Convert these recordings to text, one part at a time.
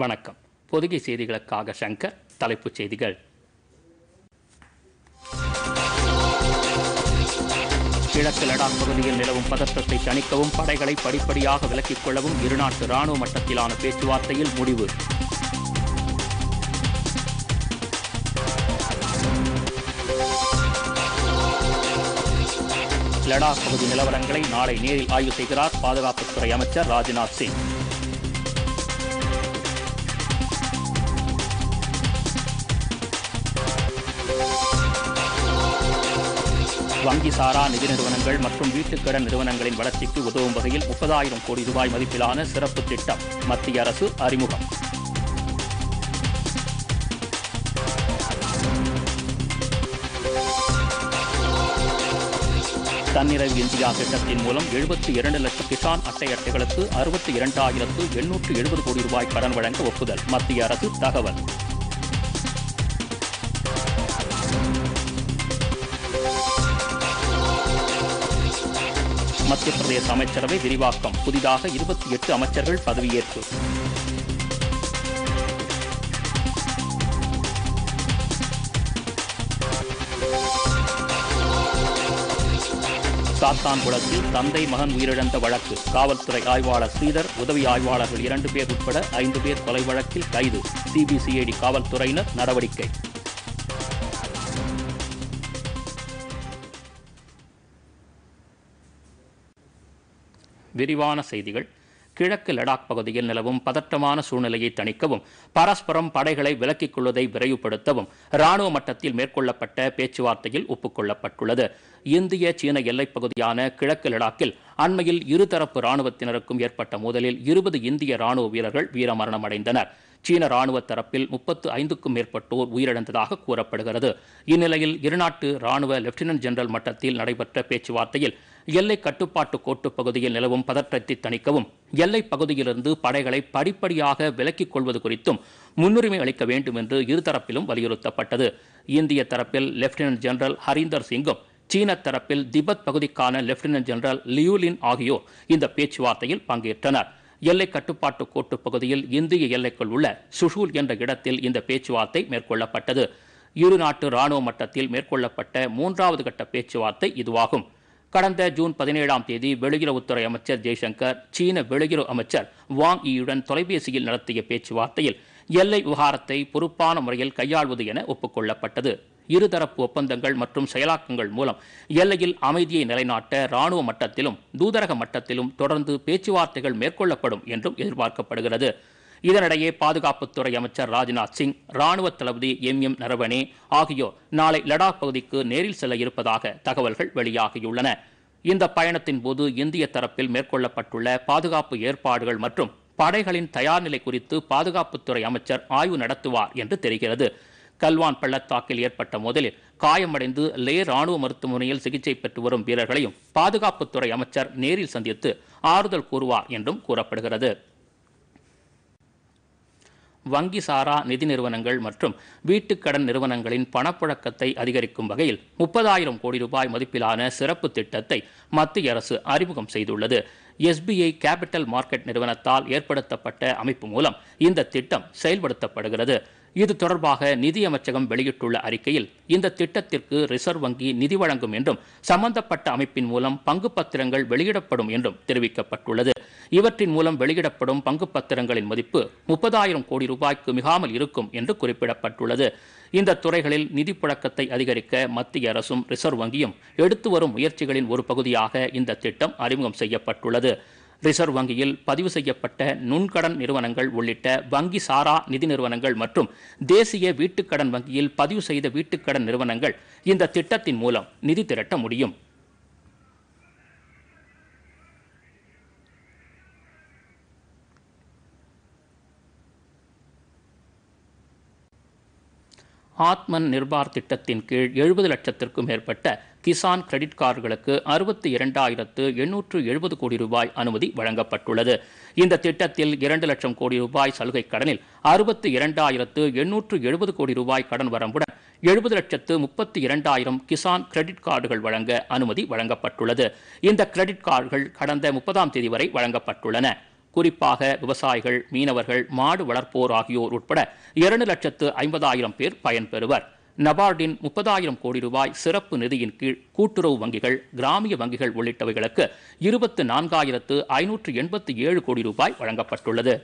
வணக்கம் பொதுகை செய்திகளுக்காக சங்கர் தலைப்புச் செய்திகள் கிழக்கு லடாக் பகுதியில் நிலவும் பதற்றத்தை தணிக்கவும் படைகளை படிப்படியாக விலக்கிக் கொள்ளவும் இருநாட்டு ராணுவ மட்டத்திலான பேச்சுவார்த்தையில் முடிவு லடாக் பகுதி நிலவரங்களை நாளை நேரில் ஆய்வு செய்கிறார் பாதுகாப்புத்துறை அமைச்சர் ராஜ்நாத் சிங் வங்கி சாரா நிதி நிறுவனங்கள் மற்றும் வீட்டுக்கடன் நிறுவனங்களின் வளர்ச்சிக்கு உதவும் வகையில் முப்பதாயிரம் கோடி ரூபாய் மதிப்பிலான சிறப்பு திட்டம் மத்திய அரசு அறிமுகம் தன்னிறைவு இந்தியா திட்டத்தின் மூலம் எழுபத்தி இரண்டு லட்சம் கிசான் அட்டை அட்டைகளுக்கு அறுபத்தி இரண்டாயிரத்து எண்ணூற்று எழுபது கோடி ரூபாய் கடன் வழங்க ஒப்புதல் மத்திய அரசு தகவல் மத்திய பிரதேச அமைச்சரவை விரிவாக்கம் புதிதாக இருபத்தி எட்டு அமைச்சர்கள் பதவியேற்பு சாத்தான்குளத்தில் தந்தை மகன் உயிரிழந்த வழக்கு காவல்துறை ஆய்வாளர் ஸ்ரீதர் உதவி ஆய்வாளர்கள் இரண்டு பேர் உட்பட ஐந்து பேர் கொலை வழக்கில் கைது சிபிசிஐடி காவல்துறையினர் நடவடிக்கை விரிவான செய்திகள் கிழக்கு லடாக் பகுதியில் நிலவும் பதற்றமான சூழ்நிலையை தணிக்கவும் பரஸ்பரம் படைகளை விலக்கிக் கொள்வதை விரைவுபடுத்தவும் ராணுவ மட்டத்தில் மேற்கொள்ளப்பட்ட பேச்சுவார்த்தையில் ஒப்புக்கொள்ளப்பட்டுள்ளது இந்திய சீன எல்லைப் பகுதியான கிழக்கு லடாக்கில் அண்மையில் இருதரப்பு ராணுவத்தினருக்கும் ஏற்பட்ட மோதலில் இருபது இந்திய ராணுவ வீரர்கள் வீரமரணம் அடைந்தனர் சீன ராணுவ தரப்பில் முப்பத்து ஐந்துக்கும் மேற்பட்டோர் உயிரிழந்ததாக கூறப்படுகிறது இந்நிலையில் இருநாட்டு ராணுவ லெப்டினன்ட் ஜெனரல் மட்டத்தில் நடைபெற்ற பேச்சுவார்த்தையில் எல்லை கட்டுப்பாட்டு கோட்டுப் பகுதியில் நிலவும் பதற்றத்தை தணிக்கவும் எல்லை பகுதியிலிருந்து படைகளை படிப்படியாக விலக்கிக் கொள்வது குறித்தும் முன்னுரிமை அளிக்க வேண்டும் என்று இருதரப்பிலும் வலியுறுத்தப்பட்டது இந்திய தரப்பில் லெப்டினன்ட் ஜெனரல் ஹரீந்தர் சிங்கும் சீன தரப்பில் திபெத் பகுதிக்கான லெப்டினன்ட் ஜெனரல் லியூலின் ஆகியோர் இந்த பேச்சுவார்த்தையில் பங்கேற்றனர் எல்லை கட்டுப்பாட்டு கோட்டு பகுதியில் இந்திய எல்லைக்குள் உள்ள சுஷூல் என்ற இடத்தில் இந்த பேச்சுவார்த்தை மேற்கொள்ளப்பட்டது இரு நாட்டு ராணுவ மட்டத்தில் மேற்கொள்ளப்பட்ட மூன்றாவது கட்ட பேச்சுவார்த்தை இதுவாகும் கடந்த ஜூன் பதினேழாம் தேதி வெளியுறவுத்துறை அமைச்சர் ஜெய்சங்கர் சீன வெளியுறவு அமைச்சர் வாங் ஈயுடன் தொலைபேசியில் நடத்திய பேச்சுவார்த்தையில் எல்லை விவகாரத்தை பொறுப்பான முறையில் கையாள்வது என ஒப்புக்கொள்ளப்பட்டது இருதரப்பு ஒப்பந்தங்கள் மற்றும் செயலாக்கங்கள் மூலம் எல்லையில் அமைதியை நிலைநாட்ட ராணுவ மட்டத்திலும் தூதரக மட்டத்திலும் தொடர்ந்து பேச்சுவார்த்தைகள் மேற்கொள்ளப்படும் என்றும் எதிர்பார்க்கப்படுகிறது இதனிடையே பாதுகாப்புத்துறை அமைச்சர் ராஜ்நாத் சிங் ராணுவ தளபதி எம் எம் நரவனே ஆகியோர் நாளை லடாக் பகுதிக்கு நேரில் செல்ல இருப்பதாக தகவல்கள் வெளியாகியுள்ளன இந்த பயணத்தின் போது இந்திய தரப்பில் மேற்கொள்ளப்பட்டுள்ள பாதுகாப்பு ஏற்பாடுகள் மற்றும் படைகளின் தயார்நிலை குறித்து பாதுகாப்புத்துறை அமைச்சர் ஆய்வு நடத்துவார் என்று தெரிகிறது கல்வான் பள்ளத்தாக்கில் ஏற்பட்ட மோதலில் காயமடைந்து லே ராணுவ மருத்துவமனையில் சிகிச்சை பெற்று வரும் வீரர்களையும் பாதுகாப்புத்துறை அமைச்சர் நேரில் சந்தித்து ஆறுதல் கூறுவார் என்றும் கூறப்படுகிறது வங்கி சாரா நிதி நிறுவனங்கள் மற்றும் வீட்டுக்கடன் நிறுவனங்களின் பணப்புழக்கத்தை அதிகரிக்கும் வகையில் முப்பதாயிரம் கோடி ரூபாய் மதிப்பிலான சிறப்பு திட்டத்தை மத்திய அரசு அறிமுகம் செய்துள்ளது எஸ்பிஐ கேபிட்டல் மார்க்கெட் நிறுவனத்தால் ஏற்படுத்தப்பட்ட அமைப்பு மூலம் இந்த திட்டம் செயல்படுத்தப்படுகிறது இது தொடர்பாக நிதியமைச்சகம் வெளியிட்டுள்ள அறிக்கையில் இந்த திட்டத்திற்கு ரிசர்வ் வங்கி நிதி வழங்கும் என்றும் சம்பந்தப்பட்ட அமைப்பின் மூலம் பங்கு பத்திரங்கள் வெளியிடப்படும் என்றும் தெரிவிக்கப்பட்டுள்ளது இவற்றின் மூலம் வெளியிடப்படும் பங்கு பத்திரங்களின் மதிப்பு முப்பதாயிரம் கோடி ரூபாய்க்கு மிகாமல் இருக்கும் என்று குறிப்பிடப்பட்டுள்ளது இந்த துறைகளில் நிதி புழக்கத்தை அதிகரிக்க மத்திய அரசும் ரிசர்வ் வங்கியும் எடுத்து வரும் முயற்சிகளின் ஒரு பகுதியாக இந்த திட்டம் அறிமுகம் செய்யப்பட்டுள்ளது ரிசர்வ் வங்கியில் பதிவு செய்யப்பட்ட நுண்கடன் நிறுவனங்கள் உள்ளிட்ட வங்கி சாரா நிதி நிறுவனங்கள் மற்றும் தேசிய வீட்டுக்கடன் வங்கியில் பதிவு செய்த வீட்டுக்கடன் நிறுவனங்கள் இந்த திட்டத்தின் மூலம் நிதி திரட்ட முடியும் ஆத்மன் நிர்பார் திட்டத்தின் கீழ் எழுபது லட்சத்திற்கும் மேற்பட்ட கிசான் கிரெடிட் கார்டுகளுக்கு அறுபத்தி இரண்டாயிரத்து எண்ணூற்று எழுபது கோடி ரூபாய் அனுமதி வழங்கப்பட்டுள்ளது இந்த திட்டத்தில் இரண்டு லட்சம் கோடி ரூபாய் சலுகை கடனில் அறுபத்தி இரண்டாயிரத்து எண்ணூற்று எழுபது கோடி ரூபாய் கடன் வரம்புடன் எழுபது லட்சத்து முப்பத்தி இரண்டாயிரம் கிசான் கிரெடிட் கார்டுகள் வழங்க அனுமதி வழங்கப்பட்டுள்ளது இந்த கிரெடிட் கார்டுகள் கடந்த முப்பதாம் தேதி வரை வழங்கப்பட்டுள்ளன குறிப்பாக விவசாயிகள் மீனவர்கள் மாடு வளர்ப்போர் ஆகியோர் உட்பட இரண்டு லட்சத்து ஐம்பதாயிரம் பேர் பயன்பெறுவர் நபார்டின் முப்பதாயிரம் கோடி ரூபாய் சிறப்பு நிதியின் கீழ் கூட்டுறவு வங்கிகள் கிராமிய வங்கிகள் உள்ளிட்டவைகளுக்கு இருபத்து நான்காயிரத்து ஐநூற்று எண்பத்தி ஏழு கோடி ரூபாய் வழங்கப்பட்டுள்ளது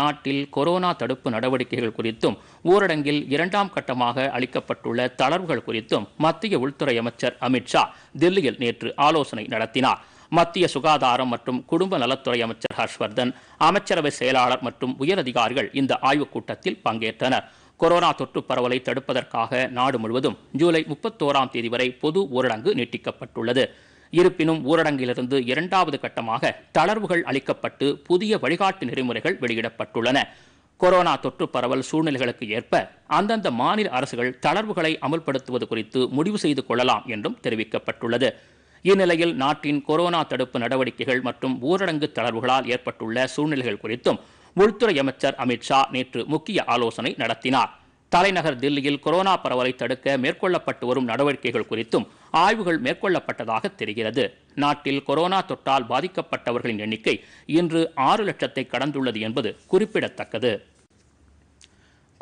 நாட்டில் கொரோனா தடுப்பு நடவடிக்கைகள் குறித்தும் ஊரடங்கில் இரண்டாம் கட்டமாக அளிக்கப்பட்டுள்ள தளர்வுகள் குறித்தும் மத்திய உள்துறை அமைச்சர் அமித்ஷா தில்லியில் நேற்று ஆலோசனை நடத்தினார் மத்திய சுகாதாரம் மற்றும் குடும்ப நலத்துறை அமைச்சர் ஹர்ஷ்வர்தன் அமைச்சரவை செயலாளர் மற்றும் உயரதிகாரிகள் இந்த ஆய்வுக் கூட்டத்தில் பங்கேற்றனர் கொரோனா தொற்று பரவலை தடுப்பதற்காக நாடு முழுவதும் ஜூலை முப்பத்தோராம் தேதி வரை பொது ஊரடங்கு நீட்டிக்கப்பட்டுள்ளது இருப்பினும் ஊரடங்கிலிருந்து இரண்டாவது கட்டமாக தளர்வுகள் அளிக்கப்பட்டு புதிய வழிகாட்டு நெறிமுறைகள் வெளியிடப்பட்டுள்ளன கொரோனா தொற்று பரவல் சூழ்நிலைகளுக்கு ஏற்ப அந்தந்த மாநில அரசுகள் தளர்வுகளை அமல்படுத்துவது குறித்து முடிவு செய்து கொள்ளலாம் என்றும் தெரிவிக்கப்பட்டுள்ளது இந்நிலையில் நாட்டின் கொரோனா தடுப்பு நடவடிக்கைகள் மற்றும் ஊரடங்கு தளர்வுகளால் ஏற்பட்டுள்ள சூழ்நிலைகள் குறித்தும் உள்துறை அமைச்சர் அமித்ஷா நேற்று முக்கிய ஆலோசனை நடத்தினார் தலைநகர் தில்லியில் கொரோனா பரவலை தடுக்க மேற்கொள்ளப்பட்டு வரும் நடவடிக்கைகள் குறித்தும் ஆய்வுகள் மேற்கொள்ளப்பட்டதாக தெரிகிறது நாட்டில் கொரோனா தொற்றால் பாதிக்கப்பட்டவர்களின் எண்ணிக்கை இன்று ஆறு லட்சத்தை கடந்துள்ளது என்பது குறிப்பிடத்தக்கது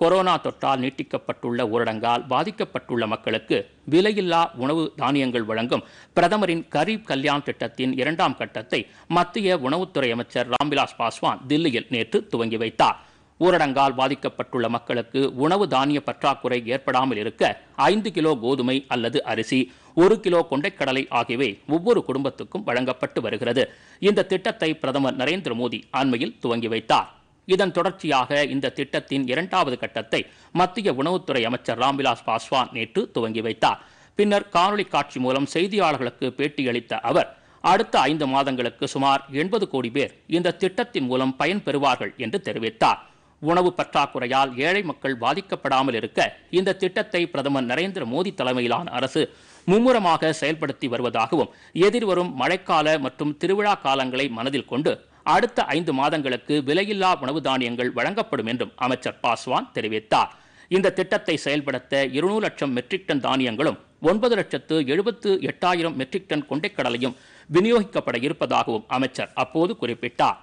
கொரோனா தொற்றால் நீட்டிக்கப்பட்டுள்ள ஊரடங்கால் பாதிக்கப்பட்டுள்ள மக்களுக்கு விலையில்லா உணவு தானியங்கள் வழங்கும் பிரதமரின் கரீப் கல்யாண் திட்டத்தின் இரண்டாம் கட்டத்தை மத்திய உணவுத்துறை அமைச்சர் ராம்விலாஸ் பாஸ்வான் தில்லியில் நேற்று துவங்கி வைத்தார் ஊரடங்கால் பாதிக்கப்பட்டுள்ள மக்களுக்கு உணவு தானிய பற்றாக்குறை ஏற்படாமல் இருக்க ஐந்து கிலோ கோதுமை அல்லது அரிசி ஒரு கிலோ கொண்டைக்கடலை ஆகியவை ஒவ்வொரு குடும்பத்துக்கும் வழங்கப்பட்டு வருகிறது இந்த திட்டத்தை பிரதமர் நரேந்திர மோடி அண்மையில் துவங்கி வைத்தார் இதன் தொடர்ச்சியாக இந்த திட்டத்தின் இரண்டாவது கட்டத்தை மத்திய உணவுத்துறை அமைச்சர் ராம்விலாஸ் பாஸ்வான் நேற்று துவங்கி வைத்தார் பின்னர் காணொலி காட்சி மூலம் செய்தியாளர்களுக்கு பேட்டியளித்த அவர் அடுத்த ஐந்து மாதங்களுக்கு சுமார் எண்பது கோடி பேர் இந்த திட்டத்தின் மூலம் பயன்பெறுவார்கள் என்று தெரிவித்தார் உணவு பற்றாக்குறையால் ஏழை மக்கள் பாதிக்கப்படாமல் இருக்க இந்த திட்டத்தை பிரதமர் நரேந்திர மோடி தலைமையிலான அரசு மும்முரமாக செயல்படுத்தி வருவதாகவும் எதிர்வரும் மழைக்கால மற்றும் திருவிழா காலங்களை மனதில் கொண்டு அடுத்த ஐந்து மாதங்களுக்கு விலையில்லா உணவு தானியங்கள் வழங்கப்படும் என்றும் அமைச்சர் பாஸ்வான் தெரிவித்தார் இந்த திட்டத்தை செயல்படுத்த இருநூறு லட்சம் மெட்ரிக் டன் தானியங்களும் ஒன்பது லட்சத்து எழுபத்து எட்டாயிரம் மெட்ரிக் டன் கொண்டைக்கடலையும் விநியோகிக்கப்பட இருப்பதாகவும் அமைச்சர் அப்போது குறிப்பிட்டார்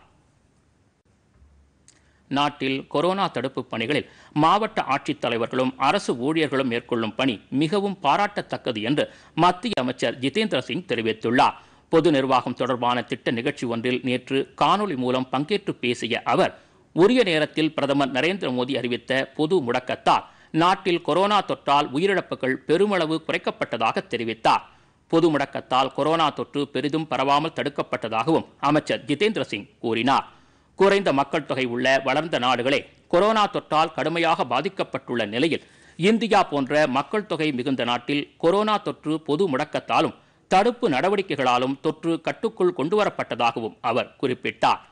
நாட்டில் கொரோனா தடுப்பு பணிகளில் மாவட்ட ஆட்சித்தலைவர்களும் அரசு ஊழியர்களும் மேற்கொள்ளும் பணி மிகவும் பாராட்டத்தக்கது என்று மத்திய அமைச்சர் ஜிதேந்திர சிங் தெரிவித்துள்ளார் பொது நிர்வாகம் தொடர்பான திட்ட நிகழ்ச்சி ஒன்றில் நேற்று காணொலி மூலம் பங்கேற்று பேசிய அவர் உரிய நேரத்தில் பிரதமர் நரேந்திர மோடி அறிவித்த பொது முடக்கத்தால் நாட்டில் கொரோனா தொற்றால் உயிரிழப்புகள் பெருமளவு குறைக்கப்பட்டதாக தெரிவித்தார் பொது முடக்கத்தால் கொரோனா தொற்று பெரிதும் பரவாமல் தடுக்கப்பட்டதாகவும் அமைச்சர் ஜிதேந்திர சிங் கூறினார் குறைந்த மக்கள் தொகை உள்ள வளர்ந்த நாடுகளே கொரோனா தொற்றால் கடுமையாக பாதிக்கப்பட்டுள்ள நிலையில் இந்தியா போன்ற மக்கள் தொகை மிகுந்த நாட்டில் கொரோனா தொற்று பொது முடக்கத்தாலும் தடுப்பு நடவடிக்கைகளாலும் தொற்று கட்டுக்குள் கொண்டுவரப்பட்டதாகவும் அவர் குறிப்பிட்டார்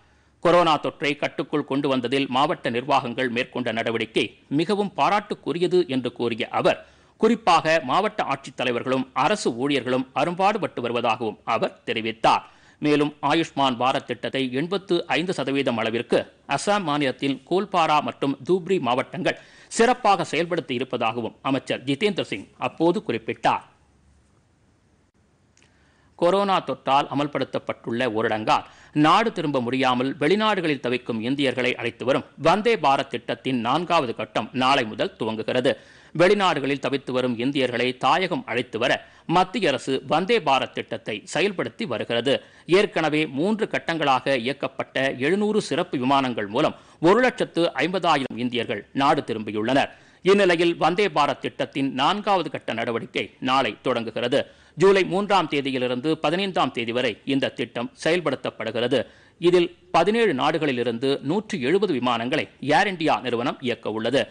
கொரோனா தொற்றை கட்டுக்குள் கொண்டு வந்ததில் மாவட்ட நிர்வாகங்கள் மேற்கொண்ட நடவடிக்கை மிகவும் பாராட்டுக்குரியது என்று கூறிய அவர் குறிப்பாக மாவட்ட ஆட்சித்தலைவர்களும் அரசு ஊழியர்களும் அரும்பாடுபட்டு வருவதாகவும் அவர் தெரிவித்தார் மேலும் ஆயுஷ்மான் பாரத் திட்டத்தை எண்பத்து ஐந்து சதவீதம் அளவிற்கு அசாம் மாநிலத்தின் கோல்பாரா மற்றும் தூப்ரி மாவட்டங்கள் சிறப்பாக செயல்படுத்தி இருப்பதாகவும் அமைச்சர் ஜிதேந்திர சிங் அப்போது குறிப்பிட்டார் கொரோனா தொற்றால் அமல்படுத்தப்பட்டுள்ள ஊரடங்கால் நாடு திரும்ப முடியாமல் வெளிநாடுகளில் தவிக்கும் இந்தியர்களை அழைத்து வரும் வந்தே பாரத் திட்டத்தின் நான்காவது கட்டம் நாளை முதல் துவங்குகிறது வெளிநாடுகளில் தவித்து வரும் இந்தியர்களை தாயகம் அழைத்து வர மத்திய அரசு வந்தே பாரத் திட்டத்தை செயல்படுத்தி வருகிறது ஏற்கனவே மூன்று கட்டங்களாக இயக்கப்பட்ட எழுநூறு சிறப்பு விமானங்கள் மூலம் ஒரு லட்சத்து ஐம்பதாயிரம் இந்தியர்கள் நாடு திரும்பியுள்ளனர் இந்நிலையில் வந்தே பாரத் திட்டத்தின் நான்காவது கட்ட நடவடிக்கை நாளை தொடங்குகிறது ஜூலை மூன்றாம் தேதியிலிருந்து பதினைந்தாம் தேதி வரை இந்த திட்டம் செயல்படுத்தப்படுகிறது இதில் பதினேழு நாடுகளிலிருந்து நூற்றி எழுபது விமானங்களை ஏர் இந்தியா நிறுவனம் இயக்க உள்ளது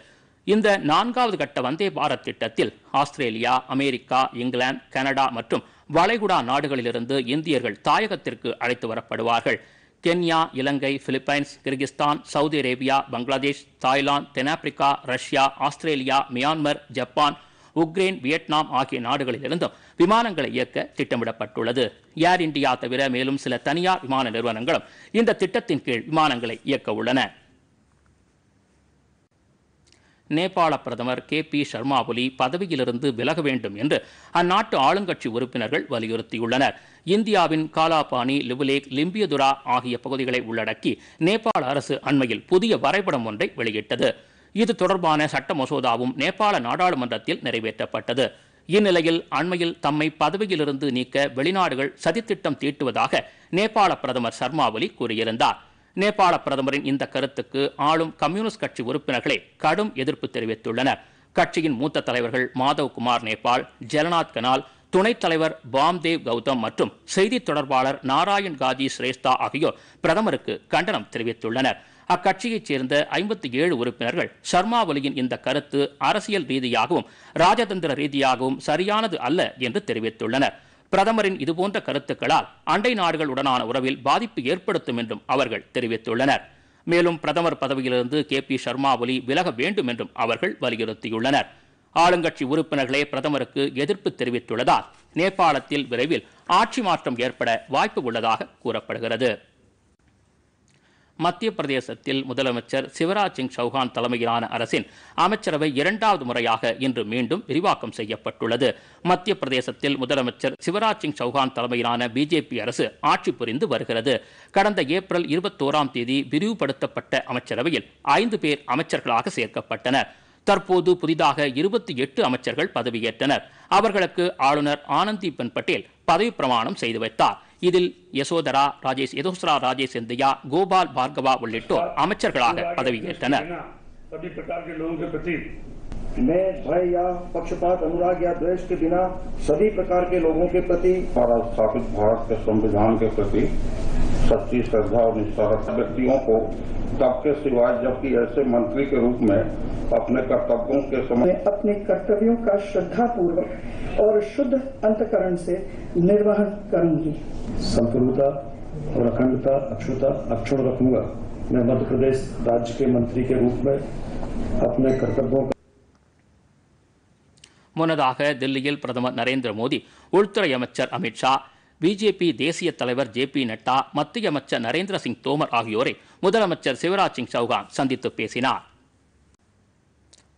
இந்த நான்காவது கட்ட வந்தே பாரத் திட்டத்தில் ஆஸ்திரேலியா அமெரிக்கா இங்கிலாந்து கனடா மற்றும் வளைகுடா நாடுகளிலிருந்து இந்தியர்கள் தாயகத்திற்கு அழைத்து வரப்படுவார்கள் Kenya Ilangai Philippines Kyrgyzstan Saudi Arabia Bangladesh Thailand தென்னாப்பிரிக்கா Russia Australia Myanmar Japan Ukraine Vietnam ஆகிய நாடுகளிலிருந்தும் விமானங்களை இயக்க திட்டமிடப்பட்டுள்ளது ஏர் இந்தியா தவிர மேலும் சில தனியார் விமான நிறுவனங்களும் இந்த திட்டத்தின் கீழ் விமானங்களை இயக்க உள்ளன நேபாள பிரதமர் கே பி சர்மா ஒலி பதவியிலிருந்து விலக வேண்டும் என்று அந்நாட்டு ஆளுங்கட்சி உறுப்பினர்கள் வலியுறுத்தியுள்ளனர் இந்தியாவின் காலாபானி லிபுலேக் லிம்பியதுரா ஆகிய பகுதிகளை உள்ளடக்கி நேபாள அரசு அண்மையில் புதிய வரைபடம் ஒன்றை வெளியிட்டது இது தொடர்பான சட்ட மசோதாவும் நேபாள நாடாளுமன்றத்தில் நிறைவேற்றப்பட்டது இந்நிலையில் அண்மையில் தம்மை பதவியிலிருந்து நீக்க வெளிநாடுகள் சதித்திட்டம் தீட்டுவதாக நேபாள பிரதமர் சர்மா ஒலி கூறியிருந்தார் நேபாள பிரதமரின் இந்த கருத்துக்கு ஆளும் கம்யூனிஸ்ட் கட்சி உறுப்பினர்களே கடும் எதிர்ப்பு தெரிவித்துள்ளனர் கட்சியின் மூத்த தலைவர்கள் மாதவ் குமார் நேபாள் ஜெகநாத் கனால் துணைத் தலைவர் பாம்தேவ் கௌதம் மற்றும் செய்தி தொடர்பாளர் நாராயண் காதி ஸ்ரேஷ்தா ஆகியோர் பிரதமருக்கு கண்டனம் தெரிவித்துள்ளனர் அக்கட்சியைச் சேர்ந்த ஐம்பத்தி ஏழு உறுப்பினர்கள் சர்மா ஒலியின் இந்த கருத்து அரசியல் ரீதியாகவும் ராஜதந்திர ரீதியாகவும் சரியானது அல்ல என்று தெரிவித்துள்ளனர் பிரதமரின் இதுபோன்ற கருத்துக்களால் அண்டை நாடுகளுடனான உறவில் பாதிப்பு ஏற்படுத்தும் என்றும் அவர்கள் தெரிவித்துள்ளனர் மேலும் பிரதமர் பதவியிலிருந்து கே பி சர்மா ஒலி விலக வேண்டும் என்றும் அவர்கள் வலியுறுத்தியுள்ளனர் ஆளுங்கட்சி உறுப்பினர்களே பிரதமருக்கு எதிர்ப்பு தெரிவித்துள்ளதால் நேபாளத்தில் விரைவில் ஆட்சி மாற்றம் ஏற்பட வாய்ப்பு உள்ளதாக கூறப்படுகிறது மத்திய பிரதேசத்தில் முதலமைச்சர் சிவராஜ் சிங் சௌஹான் தலைமையிலான அரசின் அமைச்சரவை இரண்டாவது முறையாக இன்று மீண்டும் விரிவாக்கம் செய்யப்பட்டுள்ளது மத்திய பிரதேசத்தில் முதலமைச்சர் சிவராஜ் சிங் சௌஹான் தலைமையிலான பிஜேபி அரசு ஆட்சி புரிந்து வருகிறது கடந்த ஏப்ரல் இருபத்தோராம் தேதி விரிவுபடுத்தப்பட்ட அமைச்சரவையில் ஐந்து பேர் அமைச்சர்களாக சேர்க்கப்பட்டனர் தற்போது புதிதாக இருபத்தி எட்டு அமைச்சர்கள் பதவியேற்றனர் அவர்களுக்கு ஆளுநர் ஆனந்தி பென் பட்டேல் பதவி பிரமாணம் செய்து வைத்தார் இதில் யசோதரா ராஜேஷ் யதோஸ்ரா ராஜேஷ் சிந்தியா கோபால் பார்கவா உள்ளிட்டோர் அமைச்சர்களாக பதவியேற்றனர் मैं भय या पक्षपात अनुराग या द्वेष के बिना सभी प्रकार के लोगों के प्रति हमारा स्थापित भारत के संविधान के प्रति सच्ची श्रद्धा और निष्ठा व्यक्तियों को तब के सिवाय जबकि ऐसे मंत्री के रूप में अपने कर्तव्यों के समय अपने कर्तव्यों का श्रद्धा पूर्वक और शुद्ध अंतकरण से निर्वहन करूंगी संप्रभुता और अखंडता अक्षुता अक्षुण रखूंगा मैं मध्य प्रदेश राज्य के मंत्री के रूप में अपने कर्तव्यों का முன்னதாக தில்லியில் பிரதமர் நரேந்திர மோடி உள்துறை அமைச்சர் அமித்ஷா பிஜேபி தேசிய தலைவர் ஜே பி நட்டா மத்திய அமைச்சர் நரேந்திர சிங் தோமர் ஆகியோரை முதலமைச்சர் சிவராஜ் சிங் சௌகான் சந்தித்து பேசினார்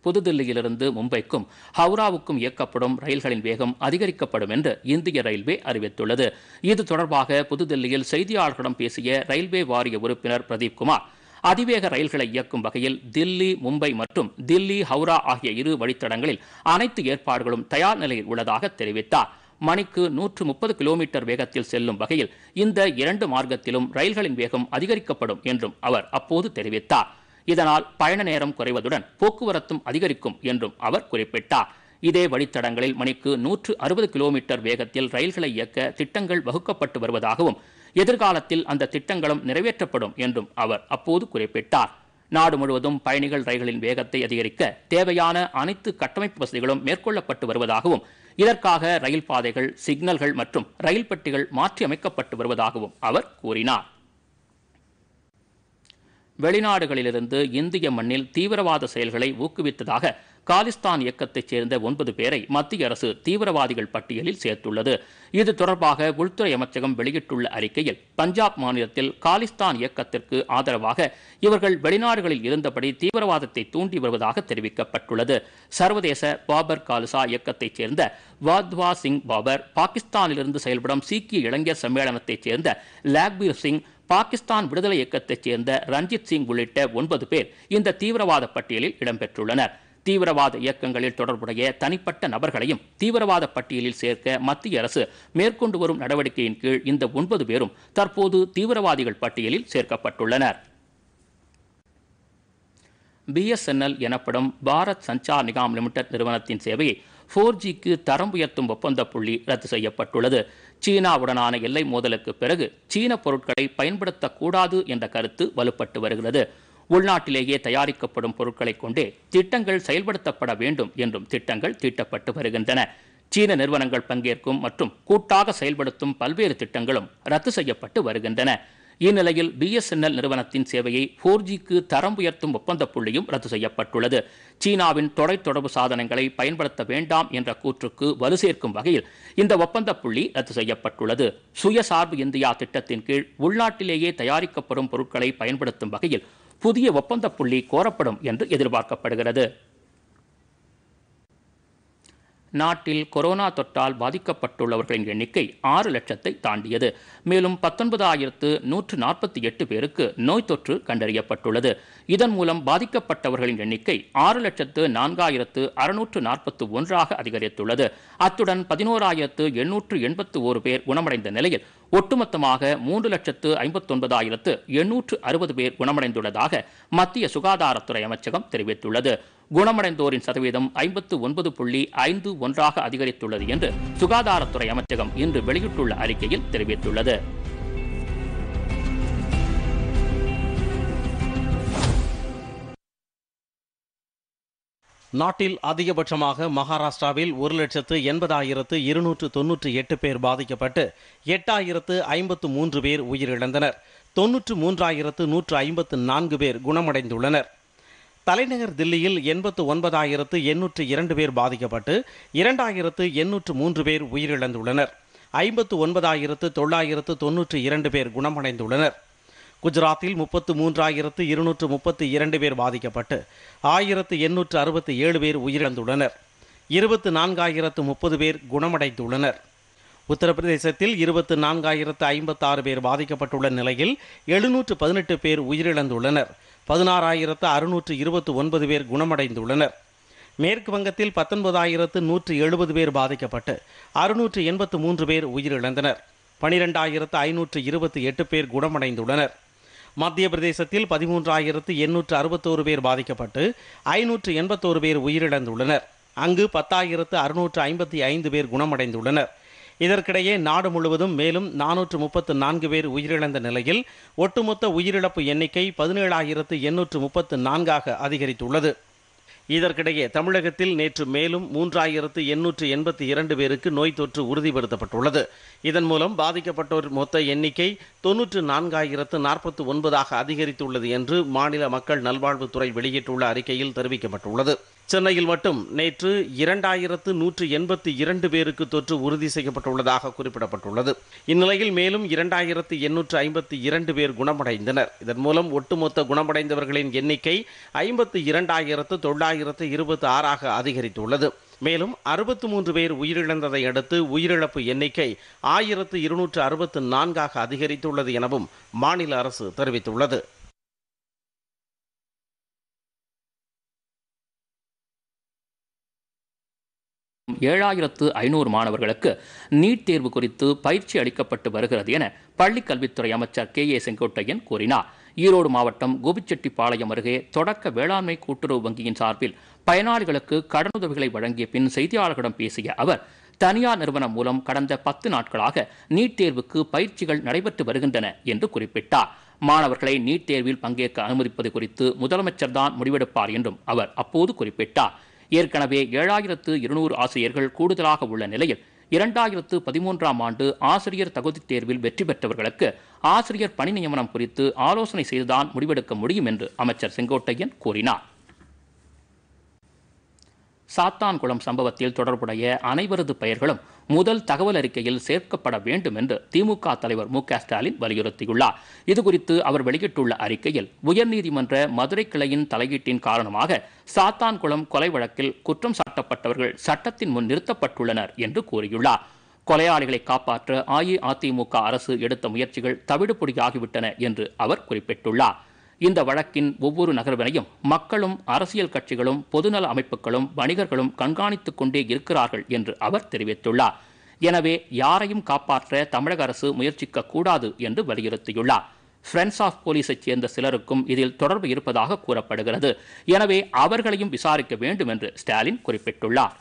புதுதில்லியிலிருந்து மும்பைக்கும் ஹவுராவுக்கும் இயக்கப்படும் ரயில்களின் வேகம் அதிகரிக்கப்படும் என்று இந்திய ரயில்வே அறிவித்துள்ளது இது தொடர்பாக புதுதில்லியில் செய்தியாளர்களிடம் பேசிய ரயில்வே வாரிய உறுப்பினர் பிரதீப் குமார் அதிவேக ரயில்களை இயக்கும் வகையில் தில்லி மும்பை மற்றும் தில்லி ஹவுரா ஆகிய இரு வழித்தடங்களில் அனைத்து ஏற்பாடுகளும் தயார் நிலையில் உள்ளதாக தெரிவித்தார் மணிக்கு நூற்று முப்பது கிலோமீட்டர் வேகத்தில் செல்லும் வகையில் இந்த இரண்டு மார்க்கத்திலும் ரயில்களின் வேகம் அதிகரிக்கப்படும் என்றும் அவர் அப்போது தெரிவித்தார் இதனால் பயண நேரம் குறைவதுடன் போக்குவரத்தும் அதிகரிக்கும் என்றும் அவர் குறிப்பிட்டார் இதே வழித்தடங்களில் மணிக்கு நூற்று அறுபது கிலோமீட்டர் வேகத்தில் ரயில்களை இயக்க திட்டங்கள் வகுக்கப்பட்டு வருவதாகவும் எதிர்காலத்தில் அந்த திட்டங்களும் நிறைவேற்றப்படும் என்றும் அவர் அப்போது குறிப்பிட்டார் நாடு முழுவதும் பயணிகள் ரயில்களின் வேகத்தை அதிகரிக்க தேவையான அனைத்து கட்டமைப்பு வசதிகளும் மேற்கொள்ளப்பட்டு வருவதாகவும் இதற்காக ரயில் பாதைகள் சிக்னல்கள் மற்றும் ரயில் பெட்டிகள் மாற்றியமைக்கப்பட்டு வருவதாகவும் அவர் கூறினார் வெளிநாடுகளிலிருந்து இந்திய மண்ணில் தீவிரவாத செயல்களை ஊக்குவித்ததாக காலிஸ்தான் இயக்கத்தைச் சேர்ந்த ஒன்பது பேரை மத்திய அரசு தீவிரவாதிகள் பட்டியலில் சேர்த்துள்ளது இது தொடர்பாக உள்துறை அமைச்சகம் வெளியிட்டுள்ள அறிக்கையில் பஞ்சாப் மாநிலத்தில் காலிஸ்தான் இயக்கத்திற்கு ஆதரவாக இவர்கள் வெளிநாடுகளில் இருந்தபடி தீவிரவாதத்தை தூண்டி வருவதாக தெரிவிக்கப்பட்டுள்ளது சர்வதேச பாபர் காலிசா இயக்கத்தைச் சேர்ந்த வாத்வா சிங் பாபர் பாகிஸ்தானிலிருந்து செயல்படும் சீக்கிய இளைஞர் சம்மேளனத்தைச் சேர்ந்த லாக்பீர் சிங் பாகிஸ்தான் விடுதலை இயக்கத்தைச் சேர்ந்த ரஞ்சித் சிங் உள்ளிட்ட ஒன்பது பேர் இந்த தீவிரவாத பட்டியலில் இடம்பெற்றுள்ளனர் தீவிரவாத இயக்கங்களில் தொடர்புடைய தனிப்பட்ட நபர்களையும் தீவிரவாத பட்டியலில் சேர்க்க மத்திய அரசு மேற்கொண்டு வரும் நடவடிக்கையின் கீழ் இந்த ஒன்பது பேரும் தற்போது தீவிரவாதிகள் பட்டியலில் சேர்க்கப்பட்டுள்ளனர் பிஎஸ்என்எல் எனப்படும் பாரத் சஞ்சார் நிகாம் லிமிடெட் நிறுவனத்தின் சேவையை ஃபோர் ஜிக்கு தரம் உயர்த்தும் ஒப்பந்த புள்ளி ரத்து செய்யப்பட்டுள்ளது சீனாவுடனான எல்லை மோதலுக்கு பிறகு சீன பொருட்களை பயன்படுத்தக்கூடாது என்ற கருத்து வலுப்பட்டு வருகிறது உள்நாட்டிலேயே தயாரிக்கப்படும் பொருட்களை கொண்டே திட்டங்கள் செயல்படுத்தப்பட வேண்டும் என்றும் திட்டங்கள் தீட்டப்பட்டு வருகின்றன சீன நிறுவனங்கள் பங்கேற்கும் மற்றும் கூட்டாக செயல்படுத்தும் பல்வேறு திட்டங்களும் ரத்து செய்யப்பட்டு வருகின்றன இந்நிலையில் பிஎஸ்என்எல் நிறுவனத்தின் சேவையை ஃபோர் ஜிக்கு தரம் உயர்த்தும் ஒப்பந்த புள்ளியும் ரத்து செய்யப்பட்டுள்ளது சீனாவின் தொலை தொடர்பு சாதனங்களை பயன்படுத்த வேண்டாம் என்ற கூற்றுக்கு வலு சேர்க்கும் வகையில் இந்த ஒப்பந்த புள்ளி ரத்து செய்யப்பட்டுள்ளது சுயசார்பு இந்தியா திட்டத்தின் கீழ் உள்நாட்டிலேயே தயாரிக்கப்படும் பொருட்களை பயன்படுத்தும் வகையில் புதிய ஒப்பந்த புள்ளி கோரப்படும் என்று எதிர்பார்க்கப்படுகிறது நாட்டில் கொரோனா தொற்றால் பாதிக்கப்பட்டுள்ளவர்களின் எண்ணிக்கை ஆறு லட்சத்தை தாண்டியது மேலும் பத்தொன்பதாயிரத்து நூற்று நாற்பத்தி எட்டு பேருக்கு நோய் தொற்று கண்டறியப்பட்டுள்ளது இதன் மூலம் பாதிக்கப்பட்டவர்களின் எண்ணிக்கை ஆறு லட்சத்து நான்காயிரத்து அறுநூற்று நாற்பத்து ஒன்றாக அதிகரித்துள்ளது அத்துடன் பதினோராயிரத்து எண்ணூற்று எண்பத்து ஒரு பேர் குணமடைந்த நிலையில் ஒட்டுமொத்தமாக மூன்று லட்சத்து ஐம்பத்தொன்பதாயிரத்து எண்ணூற்று அறுபது பேர் குணமடைந்துள்ளதாக மத்திய சுகாதாரத்துறை அமைச்சகம் தெரிவித்துள்ளது குணமடைந்தோரின் சதவீதம் ஐம்பத்து ஒன்பது புள்ளி ஐந்து ஒன்றாக அதிகரித்துள்ளது என்று சுகாதாரத்துறை அமைச்சகம் இன்று வெளியிட்டுள்ள அறிக்கையில் தெரிவித்துள்ளது நாட்டில் அதிகபட்சமாக மகாராஷ்டிராவில் ஒரு லட்சத்து எண்பதாயிரத்து இருநூற்று தொன்னூற்றி எட்டு பேர் பாதிக்கப்பட்டு எட்டாயிரத்து ஐம்பத்து மூன்று பேர் உயிரிழந்தனர் தொன்னூற்று மூன்றாயிரத்து நூற்று ஐம்பத்து நான்கு பேர் குணமடைந்துள்ளனர் தலைநகர் தில்லியில் எண்பத்து ஒன்பதாயிரத்து எண்ணூற்று இரண்டு பேர் பாதிக்கப்பட்டு இரண்டாயிரத்து எண்ணூற்று மூன்று பேர் உயிரிழந்துள்ளனர் ஐம்பத்து ஒன்பதாயிரத்து தொள்ளாயிரத்து தொன்னூற்று இரண்டு பேர் குணமடைந்துள்ளனர் குஜராத்தில் முப்பத்து மூன்றாயிரத்து இருநூற்று முப்பத்தி இரண்டு பேர் பாதிக்கப்பட்டு ஆயிரத்து எண்ணூற்று அறுபத்தி ஏழு பேர் உயிரிழந்துள்ளனர் இருபத்து நான்காயிரத்து முப்பது பேர் குணமடைந்துள்ளனர் உத்தரப்பிரதேசத்தில் இருபத்து நான்காயிரத்து ஐம்பத்தாறு பேர் பாதிக்கப்பட்டுள்ள நிலையில் எழுநூற்று பதினெட்டு பேர் உயிரிழந்துள்ளனர் பதினாறாயிரத்து அறுநூற்று இருபத்தி ஒன்பது பேர் குணமடைந்துள்ளனர் மேற்கு வங்கத்தில் பத்தொன்பதாயிரத்து நூற்று எழுபது பேர் பாதிக்கப்பட்டு அறுநூற்று எண்பத்து மூன்று பேர் உயிரிழந்தனர் பனிரெண்டாயிரத்து ஐநூற்று இருபத்தி எட்டு பேர் குணமடைந்துள்ளனர் மத்திய பிரதேசத்தில் பதிமூன்றாயிரத்து எண்ணூற்று அறுபத்தோரு பேர் பாதிக்கப்பட்டு ஐநூற்று எண்பத்தோரு பேர் உயிரிழந்துள்ளனர் அங்கு பத்தாயிரத்து அறுநூற்று ஐம்பத்தி ஐந்து பேர் குணமடைந்துள்ளனர் இதற்கிடையே நாடு முழுவதும் மேலும் நானூற்று முப்பத்து நான்கு பேர் உயிரிழந்த நிலையில் ஒட்டுமொத்த உயிரிழப்பு எண்ணிக்கை பதினேழாயிரத்து எண்ணூற்று முப்பத்து நான்காக அதிகரித்துள்ளது இதற்கிடையே தமிழகத்தில் நேற்று மேலும் மூன்றாயிரத்து எண்ணூற்று எண்பத்தி இரண்டு பேருக்கு நோய் தொற்று உறுதிப்படுத்தப்பட்டுள்ளது இதன் மூலம் பாதிக்கப்பட்டோர் மொத்த எண்ணிக்கை தொன்னூற்று நான்காயிரத்து நாற்பத்தி ஒன்பதாக அதிகரித்துள்ளது என்று மாநில மக்கள் நல்வாழ்வுத்துறை வெளியிட்டுள்ள அறிக்கையில் தெரிவிக்கப்பட்டுள்ளது சென்னையில் மட்டும் நேற்று இரண்டாயிரத்து நூற்று எண்பத்தி இரண்டு பேருக்கு தொற்று உறுதி செய்யப்பட்டுள்ளதாக குறிப்பிடப்பட்டுள்ளது இந்நிலையில் மேலும் இரண்டாயிரத்து எண்ணூற்று ஐம்பத்தி இரண்டு பேர் குணமடைந்தனர் இதன் மூலம் ஒட்டுமொத்த குணமடைந்தவர்களின் எண்ணிக்கை ஐம்பத்து இரண்டாயிரத்து தொள்ளாயிரத்து இருபத்தி ஆறாக அதிகரித்துள்ளது மேலும் அறுபத்து மூன்று பேர் உயிரிழந்ததை அடுத்து உயிரிழப்பு எண்ணிக்கை ஆயிரத்து இருநூற்று அறுபத்து நான்காக அதிகரித்துள்ளது எனவும் மாநில அரசு தெரிவித்துள்ளது ஏழாயிரத்து ஐநூறு மாணவர்களுக்கு நீட் தேர்வு குறித்து பயிற்சி அளிக்கப்பட்டு வருகிறது என கல்வித்துறை அமைச்சர் கே ஏ செங்கோட்டையன் கூறினார் ஈரோடு மாவட்டம் கோபிச்செட்டிப்பாளையம் அருகே தொடக்க வேளாண்மை கூட்டுறவு வங்கியின் சார்பில் பயனாளிகளுக்கு கடனுதவிகளை வழங்கிய பின் செய்தியாளர்களிடம் பேசிய அவர் தனியார் நிறுவனம் மூலம் கடந்த பத்து நாட்களாக நீட் தேர்வுக்கு பயிற்சிகள் நடைபெற்று வருகின்றன என்று குறிப்பிட்டார் மாணவர்களை நீட் தேர்வில் பங்கேற்க அனுமதிப்பது குறித்து முதலமைச்சர் தான் முடிவெடுப்பார் என்றும் அவர் அப்போது குறிப்பிட்டார் ஏற்கனவே ஏழாயிரத்து இருநூறு ஆசிரியர்கள் கூடுதலாக உள்ள நிலையில் இரண்டாயிரத்து பதிமூன்றாம் ஆண்டு ஆசிரியர் தகுதித் தேர்வில் வெற்றி பெற்றவர்களுக்கு ஆசிரியர் பணி நியமனம் குறித்து ஆலோசனை செய்துதான் முடிவெடுக்க முடியும் என்று அமைச்சர் செங்கோட்டையன் கூறினார் சாத்தான்குளம் சம்பவத்தில் தொடர்புடைய அனைவரது பெயர்களும் முதல் தகவல் அறிக்கையில் சேர்க்கப்பட வேண்டும் என்று திமுக தலைவர் மு ஸ்டாலின் வலியுறுத்தியுள்ளார் இதுகுறித்து அவர் வெளியிட்டுள்ள அறிக்கையில் உயர்நீதிமன்ற மதுரை கிளையின் தலையீட்டின் காரணமாக சாத்தான்குளம் கொலை வழக்கில் குற்றம் சாட்டப்பட்டவர்கள் சட்டத்தின் முன் நிறுத்தப்பட்டுள்ளனர் என்று கூறியுள்ளார் கொலையாளிகளை காப்பாற்ற அஇஅதிமுக அரசு எடுத்த முயற்சிகள் தவிடுபொடியாகிவிட்டன என்று அவர் குறிப்பிட்டுள்ளார் இந்த வழக்கின் ஒவ்வொரு நகர்வினையும் மக்களும் அரசியல் கட்சிகளும் பொதுநல அமைப்புகளும் வணிகர்களும் கண்காணித்துக் கொண்டே இருக்கிறார்கள் என்று அவர் தெரிவித்துள்ளார் எனவே யாரையும் காப்பாற்ற தமிழக அரசு முயற்சிக்க கூடாது என்று வலியுறுத்தியுள்ளார் ஃப்ரெண்ட்ஸ் ஆஃப் போலீஸைச் சேர்ந்த சிலருக்கும் இதில் தொடர்பு இருப்பதாக கூறப்படுகிறது எனவே அவர்களையும் விசாரிக்க வேண்டும் என்று ஸ்டாலின் குறிப்பிட்டுள்ளார்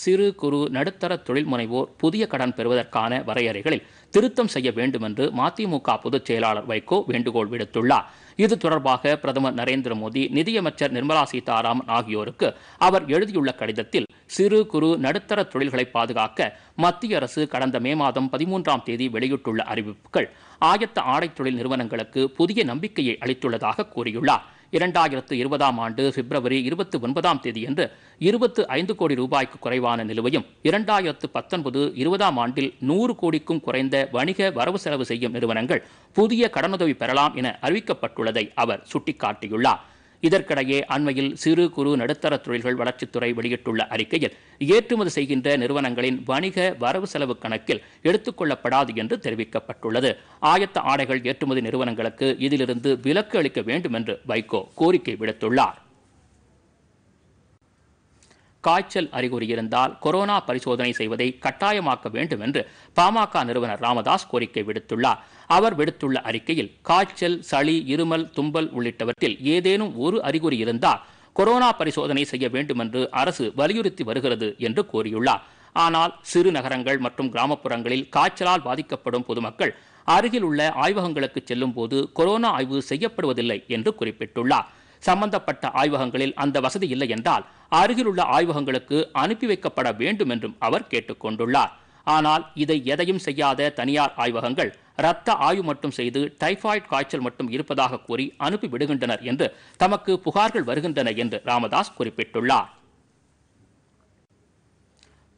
சிறு குறு நடுத்தர தொழில் முனைவோர் புதிய கடன் பெறுவதற்கான வரையறைகளில் திருத்தம் செய்ய வேண்டும் என்று மதிமுக பொதுச் செயலாளர் வைகோ வேண்டுகோள் விடுத்துள்ளார் இது தொடர்பாக பிரதமர் நரேந்திர மோடி நிதியமைச்சர் நிர்மலா சீதாராமன் ஆகியோருக்கு அவர் எழுதியுள்ள கடிதத்தில் சிறு குறு நடுத்தர தொழில்களை பாதுகாக்க மத்திய அரசு கடந்த மே மாதம் பதிமூன்றாம் தேதி வெளியிட்டுள்ள அறிவிப்புகள் ஆயத்த ஆடை தொழில் நிறுவனங்களுக்கு புதிய நம்பிக்கையை அளித்துள்ளதாக கூறியுள்ளார் இரண்டாயிரத்து இருபதாம் ஆண்டு பிப்ரவரி இருபத்தி ஒன்பதாம் தேதியன்று இருபத்து ஐந்து கோடி ரூபாய்க்கு குறைவான நிலுவையும் இரண்டாயிரத்து பத்தொன்பது இருபதாம் ஆண்டில் நூறு கோடிக்கும் குறைந்த வணிக வரவு செலவு செய்யும் நிறுவனங்கள் புதிய கடனுதவி பெறலாம் என அறிவிக்கப்பட்டுள்ளதை அவர் சுட்டிக்காட்டியுள்ளார் இதற்கிடையே அண்மையில் சிறு குறு நடுத்தர தொழில்கள் வளர்ச்சித்துறை வெளியிட்டுள்ள அறிக்கையில் ஏற்றுமதி செய்கின்ற நிறுவனங்களின் வணிக வரவு செலவு கணக்கில் கொள்ளப்படாது என்று தெரிவிக்கப்பட்டுள்ளது ஆயத்த ஆடைகள் ஏற்றுமதி நிறுவனங்களுக்கு இதிலிருந்து விலக்கு அளிக்க வேண்டும் என்று வைகோ கோரிக்கை விடுத்துள்ளார் காய்ச்சல் அறிகுறி இருந்தால் கொரோனா பரிசோதனை செய்வதை கட்டாயமாக்க வேண்டும் என்று பாமக நிறுவனர் ராமதாஸ் கோரிக்கை விடுத்துள்ளார் அவர் விடுத்துள்ள அறிக்கையில் காய்ச்சல் சளி இருமல் தும்பல் உள்ளிட்டவற்றில் ஏதேனும் ஒரு அறிகுறி இருந்தால் கொரோனா பரிசோதனை செய்ய வேண்டும் என்று அரசு வலியுறுத்தி வருகிறது என்று கூறியுள்ளார் ஆனால் சிறு நகரங்கள் மற்றும் கிராமப்புறங்களில் காய்ச்சலால் பாதிக்கப்படும் பொதுமக்கள் அருகில் உள்ள ஆய்வகங்களுக்கு செல்லும் போது கொரோனா ஆய்வு செய்யப்படுவதில்லை என்று குறிப்பிட்டுள்ளார் சம்பந்தப்பட்ட ஆய்வகங்களில் அந்த வசதி இல்லை என்றால் அருகிலுள்ள ஆய்வகங்களுக்கு அனுப்பி வைக்கப்பட வேண்டும் என்றும் அவர் கேட்டுக்கொண்டுள்ளார் ஆனால் இதை எதையும் செய்யாத தனியார் ஆய்வகங்கள் இரத்த ஆய்வு மட்டும் செய்து டைபாய்டு காய்ச்சல் மட்டும் இருப்பதாக கூறி அனுப்பிவிடுகின்றனர் என்று தமக்கு புகார்கள் வருகின்றன என்று ராமதாஸ் குறிப்பிட்டுள்ளார்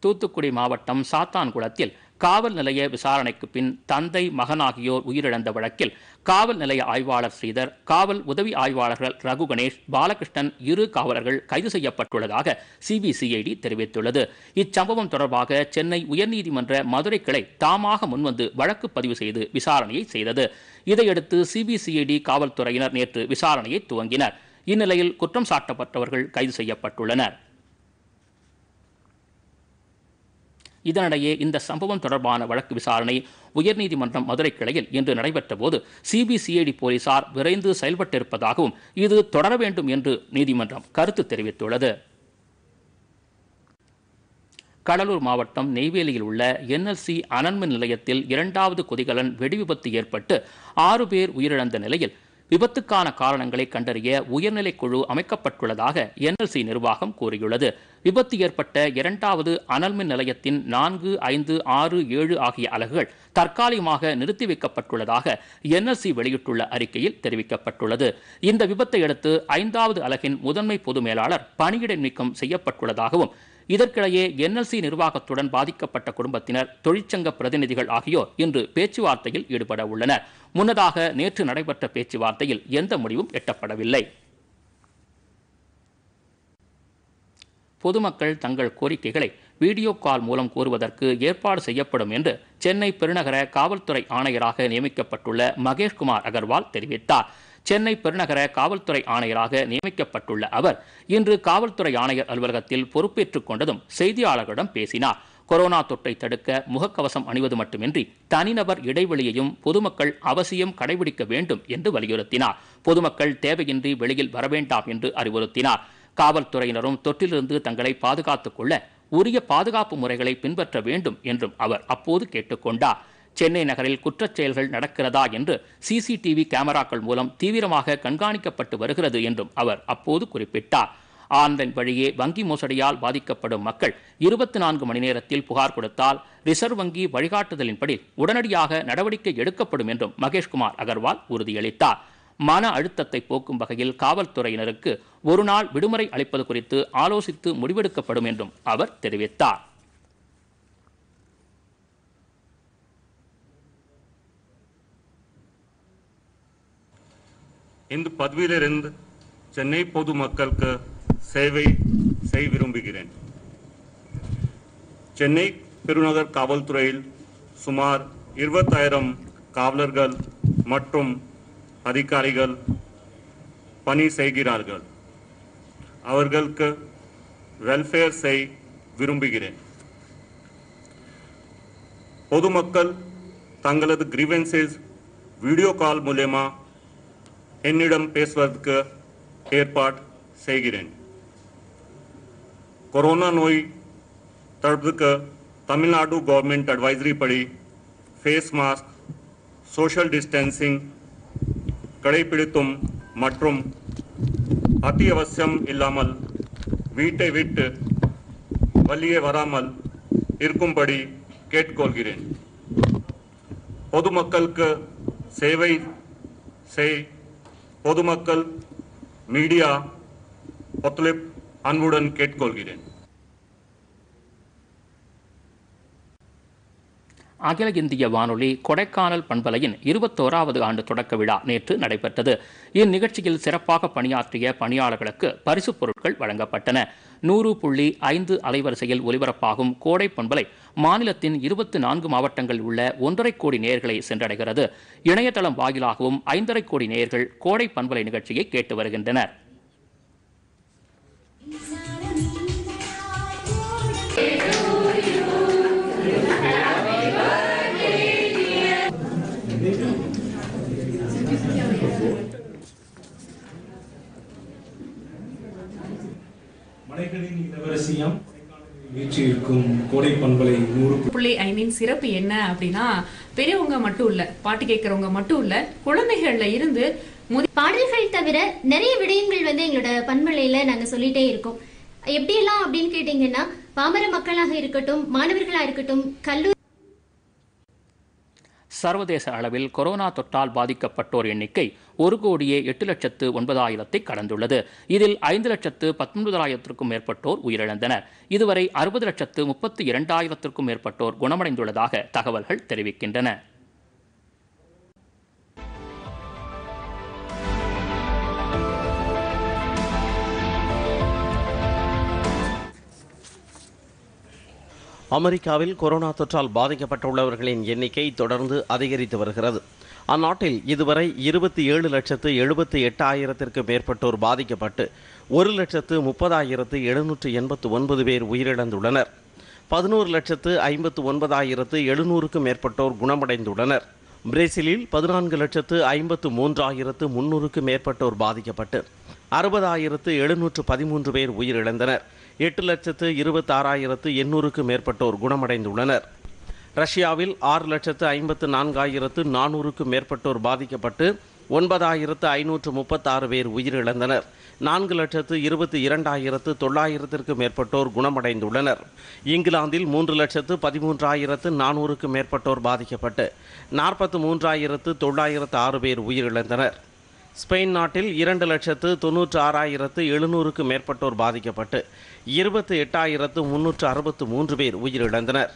தூத்துக்குடி மாவட்டம் சாத்தான்குளத்தில் காவல் நிலைய விசாரணைக்கு பின் தந்தை மகனாகியோர் உயிரிழந்த வழக்கில் காவல் நிலைய ஆய்வாளர் ஸ்ரீதர் காவல் உதவி ஆய்வாளர்கள் ரகு கணேஷ் பாலகிருஷ்ணன் இரு காவலர்கள் கைது செய்யப்பட்டுள்ளதாக சிபிசிஐடி தெரிவித்துள்ளது இச்சம்பவம் தொடர்பாக சென்னை உயர்நீதிமன்ற மதுரை கிளை தாமாக முன்வந்து வழக்கு பதிவு செய்து விசாரணையை செய்தது இதையடுத்து சிபிசிஐடி காவல்துறையினர் நேற்று விசாரணையை துவங்கினர் இந்நிலையில் குற்றம் சாட்டப்பட்டவர்கள் கைது செய்யப்பட்டுள்ளனர் இதனிடையே இந்த சம்பவம் தொடர்பான வழக்கு விசாரணை உயர்நீதிமன்றம் மதுரை கிளையில் இன்று நடைபெற்ற போது சிபிசிஐடி போலீசார் விரைந்து செயல்பட்டிருப்பதாகவும் இது தொடர வேண்டும் என்று நீதிமன்றம் கருத்து தெரிவித்துள்ளது கடலூர் மாவட்டம் நெய்வேலியில் உள்ள என்எல்சி அனன்மின் நிலையத்தில் இரண்டாவது கொதிகலன் வெடிவிபத்து ஏற்பட்டு ஆறு பேர் உயிரிழந்த நிலையில் விபத்துக்கான காரணங்களை கண்டறிய உயர்நிலை குழு அமைக்கப்பட்டுள்ளதாக என்எல்சி நிர்வாகம் கூறியுள்ளது விபத்து ஏற்பட்ட இரண்டாவது அனல்மின் நிலையத்தின் நான்கு ஐந்து ஆறு ஏழு ஆகிய அலகுகள் தற்காலிகமாக நிறுத்தி வைக்கப்பட்டுள்ளதாக என்எல்சி வெளியிட்டுள்ள அறிக்கையில் தெரிவிக்கப்பட்டுள்ளது இந்த விபத்தை அடுத்து ஐந்தாவது அலகின் முதன்மை பொது மேலாளர் பணியிடை நீக்கம் செய்யப்பட்டுள்ளதாகவும் இதற்கிடையே என்எல்சி நிர்வாகத்துடன் பாதிக்கப்பட்ட குடும்பத்தினர் தொழிற்சங்க பிரதிநிதிகள் ஆகியோர் இன்று பேச்சுவார்த்தையில் ஈடுபட உள்ளனர் முன்னதாக நேற்று நடைபெற்ற பேச்சுவார்த்தையில் எந்த முடிவும் எட்டப்படவில்லை பொதுமக்கள் தங்கள் கோரிக்கைகளை வீடியோ கால் மூலம் கூறுவதற்கு ஏற்பாடு செய்யப்படும் என்று சென்னை பெருநகர காவல்துறை ஆணையராக நியமிக்கப்பட்டுள்ள மகேஷ்குமார் அகர்வால் தெரிவித்தார் சென்னை பெருநகர காவல்துறை ஆணையராக நியமிக்கப்பட்டுள்ள அவர் இன்று காவல்துறை ஆணையர் அலுவலகத்தில் பொறுப்பேற்றுக் கொண்டதும் செய்தியாளர்களிடம் பேசினார் கொரோனா தொற்றை தடுக்க முகக்கவசம் அணிவது மட்டுமின்றி தனிநபர் இடைவெளியையும் பொதுமக்கள் அவசியம் கடைபிடிக்க வேண்டும் என்று வலியுறுத்தினார் பொதுமக்கள் தேவையின்றி வெளியில் வரவேண்டாம் என்று அறிவுறுத்தினார் காவல்துறையினரும் தொற்றிலிருந்து தங்களை பாதுகாத்துக் கொள்ள உரிய பாதுகாப்பு முறைகளை பின்பற்ற வேண்டும் என்றும் அவர் அப்போது கேட்டுக்கொண்டார் சென்னை நகரில் குற்றச் செயல்கள் நடக்கிறதா என்று சிசிடிவி கேமராக்கள் மூலம் தீவிரமாக கண்காணிக்கப்பட்டு வருகிறது என்றும் அவர் அப்போது குறிப்பிட்டார் ஆன்லைன் வழியே வங்கி மோசடியால் பாதிக்கப்படும் மக்கள் இருபத்தி நான்கு மணி நேரத்தில் புகார் கொடுத்தால் ரிசர்வ் வங்கி வழிகாட்டுதலின்படி உடனடியாக நடவடிக்கை எடுக்கப்படும் என்றும் மகேஷ்குமார் அகர்வால் உறுதியளித்தார் மன அழுத்தத்தை போக்கும் வகையில் காவல்துறையினருக்கு ஒரு நாள் விடுமுறை அளிப்பது குறித்து ஆலோசித்து முடிவெடுக்கப்படும் என்றும் அவர் தெரிவித்தார் இந்த பதவியிலிருந்து சென்னை பொது மக்களுக்கு சேவை செய்ய விரும்புகிறேன் சென்னை பெருநகர் காவல்துறையில் சுமார் இருபத்தாயிரம் காவலர்கள் மற்றும் அதிகாரிகள் பணி செய்கிறார்கள் அவர்களுக்கு வெல்ஃபேர் செய்ய விரும்புகிறேன் பொதுமக்கள் தங்களது கிரீவன்சஸ் வீடியோ கால் மூலயமா என்னிடம் பேசுவதற்கு ஏற்பாடு செய்கிறேன் கொரோனா நோய் தடுப்புக்கு தமிழ்நாடு கவர்மெண்ட் அட்வைசரி படி ஃபேஸ் மாஸ்க் சோஷியல் டிஸ்டன்சிங் கடைபிடித்தும் மற்றும் அத்தியாவசியம் இல்லாமல் வீட்டை விட்டு வெளியே வராமல் இருக்கும்படி கேட்டுக்கொள்கிறேன் பொதுமக்களுக்கு சேவை செய் பொதுமக்கள் மீடியா ஒத்துழைப்பு அன்புடன் கேட்டுக்கொள்கிறேன் அகில இந்திய வானொலி கொடைக்கானல் பண்பலையின் இருபத்தோராவது ஆண்டு தொடக்க விழா நேற்று நடைபெற்றது இந்நிகழ்ச்சியில் சிறப்பாக பணியாற்றிய பணியாளர்களுக்கு பரிசுப் பொருட்கள் வழங்கப்பட்டன நூறு புள்ளி ஐந்து அலைவரிசையில் ஒலிபரப்பாகும் கோடை பண்பலை மாநிலத்தின் இருபத்தி நான்கு மாவட்டங்கள் உள்ள ஒன்றரை கோடி நேயர்களை சென்றடைகிறது இணையதளம் வாயிலாகவும் ஐந்தரை கோடி நேயர்கள் கோடை பண்பலை நிகழ்ச்சியை கேட்டு வருகின்றனர் அதிசயம் சிறப்பு என்ன அப்படின்னா பெரியவங்க மட்டும் இல்ல பாட்டு கேட்கறவங்க மட்டும் இல்ல குழந்தைகள்ல இருந்து பாடல்கள் தவிர நிறைய விடயங்கள் வந்து எங்களோட பண்பலையில நாங்க சொல்லிட்டே இருக்கோம் எப்படி எல்லாம் அப்படின்னு கேட்டீங்கன்னா பாமர மக்களாக இருக்கட்டும் மாணவர்களா இருக்கட்டும் கல்லூரி சர்வதேச அளவில் கொரோனா தொற்றால் பாதிக்கப்பட்டோர் எண்ணிக்கை ஒரு கோடியே எட்டு லட்சத்து ஒன்பதாயிரத்தை கடந்துள்ளது இதில் ஐந்து லட்சத்து பத்தொன்பதாயிரத்திற்கும் மேற்பட்டோர் உயிரிழந்தனர் இதுவரை அறுபது லட்சத்து முப்பத்தி இரண்டாயிரத்திற்கும் மேற்பட்டோர் குணமடைந்துள்ளதாக தகவல்கள் தெரிவிக்கின்றன அமெரிக்காவில் கொரோனா தொற்றால் பாதிக்கப்பட்டுள்ளவர்களின் எண்ணிக்கை தொடர்ந்து அதிகரித்து வருகிறது அந்நாட்டில் இதுவரை இருபத்தி ஏழு லட்சத்து எழுபத்தி எட்டாயிரத்திற்கு மேற்பட்டோர் பாதிக்கப்பட்டு ஒரு லட்சத்து முப்பதாயிரத்து எழுநூற்று எண்பத்து ஒன்பது பேர் உயிரிழந்துள்ளனர் பதினோரு லட்சத்து ஐம்பத்து ஒன்பதாயிரத்து எழுநூறுக்கும் மேற்பட்டோர் குணமடைந்துள்ளனர் பிரேசிலில் பதினான்கு லட்சத்து ஐம்பத்து மூன்றாயிரத்து முன்னூறுக்கும் மேற்பட்டோர் பாதிக்கப்பட்டு அறுபதாயிரத்து எழுநூற்று பதிமூன்று பேர் உயிரிழந்தனர் எட்டு லட்சத்து இருபத்தாறாயிரத்து எண்ணூறுக்கு மேற்பட்டோர் குணமடைந்துள்ளனர் ரஷ்யாவில் ஆறு லட்சத்து ஐம்பத்து நான்காயிரத்து நானூறுக்கு மேற்பட்டோர் பாதிக்கப்பட்டு ஒன்பதாயிரத்து ஐநூற்று முப்பத்தாறு பேர் உயிரிழந்தனர் நான்கு லட்சத்து இருபத்தி இரண்டாயிரத்து தொள்ளாயிரத்திற்கு மேற்பட்டோர் குணமடைந்துள்ளனர் இங்கிலாந்தில் மூன்று லட்சத்து பதிமூன்றாயிரத்து நானூறுக்கு மேற்பட்டோர் பாதிக்கப்பட்டு நாற்பத்து மூன்றாயிரத்து தொள்ளாயிரத்து ஆறு பேர் உயிரிழந்தனர் ஸ்பெயின் நாட்டில் இரண்டு லட்சத்து தொன்னூற்று ஆறாயிரத்து எழுநூறுக்கு மேற்பட்டோர் பாதிக்கப்பட்டு இருபத்தி எட்டாயிரத்து முன்னூற்று அறுபத்து மூன்று பேர் உயிரிழந்தனர்